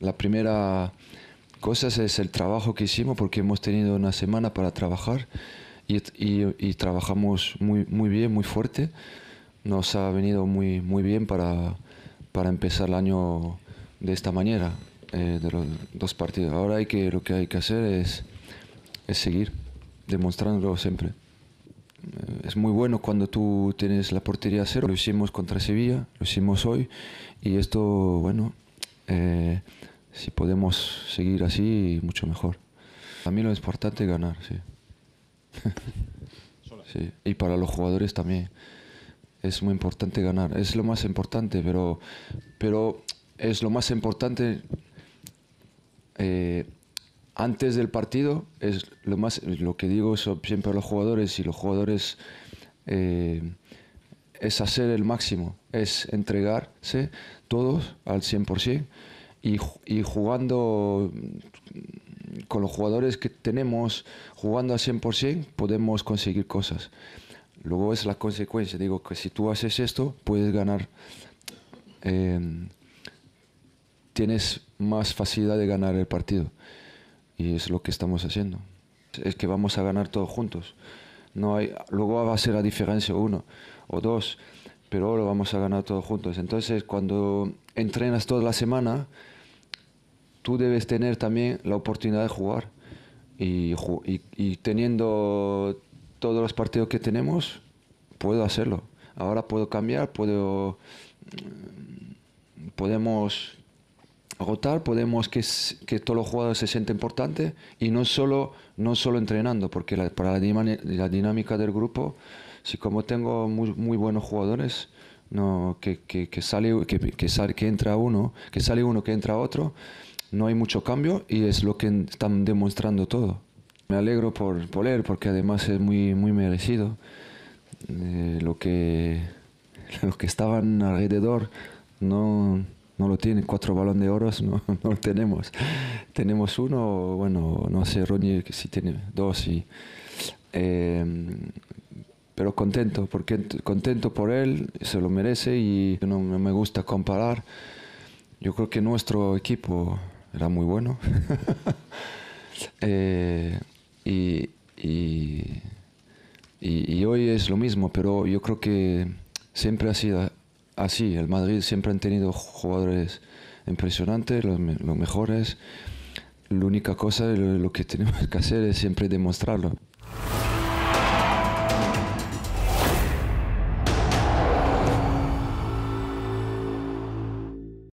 La primera cosa es el trabajo que hicimos porque hemos tenido una semana para trabajar y, y, trabajamos muy, muy bien, muy fuerte. Nos ha venido muy, muy bien para, para empezar el año de esta manera, eh, de los dos partidos. Ahora hay que, lo que hay que hacer es, es seguir demostrándolo siempre. Eh, es muy bueno cuando tú tienes la portería a cero. Lo hicimos contra Sevilla, lo hicimos hoy y esto, bueno, eh, si podemos seguir así, mucho mejor. también lo importante es ganar, sí. Y para los jugadores también. Es muy importante ganar. Es lo más importante, pero, pero es lo más importante eh, antes del partido. Es lo, más, lo que digo siempre a los jugadores. y los jugadores eh, es hacer el máximo, es entregarse todos al 100% y, y jugando con los jugadores que tenemos, jugando al 100%, podemos conseguir cosas. Luego es la consecuencia, digo que si tú haces esto, puedes ganar. Em, tienes más facilidad de ganar el partido. Y es lo que estamos haciendo. Es que vamos a ganar todos juntos. No hay, luego va a ser la diferencia uno o dos, pero lo vamos a ganar todos juntos. Entonces, cuando entrenas toda la semana, tú debes tener también la oportunidad de jugar. Y, teniendo todos los partidos que tenemos, puedo hacerlo. Ahora puedo cambiar, puedo mm, podemos agotar podemos que, que todos los jugadores se sientan importantes y no solo, no solo entrenando, porque la, para la, dinámica del grupo, si como tengo muy, buenos jugadores, no, que, que, sale, que, que, que entra uno, que sale uno, que entra otro, no hay mucho cambio y es lo que están demostrando todo. Me alegro por, leer porque además es muy, muy merecido. Eh, lo, que, lo que estaban alrededor no no lo tiene, cuatro balones de oro no, lo tenemos. Tenemos uno, bueno, no sé, Ronnie si tiene dos, em, pero contento, porque contento por él, se lo merece y no me gusta comparar. Yo creo que nuestro equipo era muy bueno. Eh, y hoy es lo mismo, pero yo creo que siempre ha sido así. Ah, el Madrid siempre han tenido jugadores impresionantes, los, mejores. La única cosa, lo, lo que tenemos que hacer es siempre demostrarlo.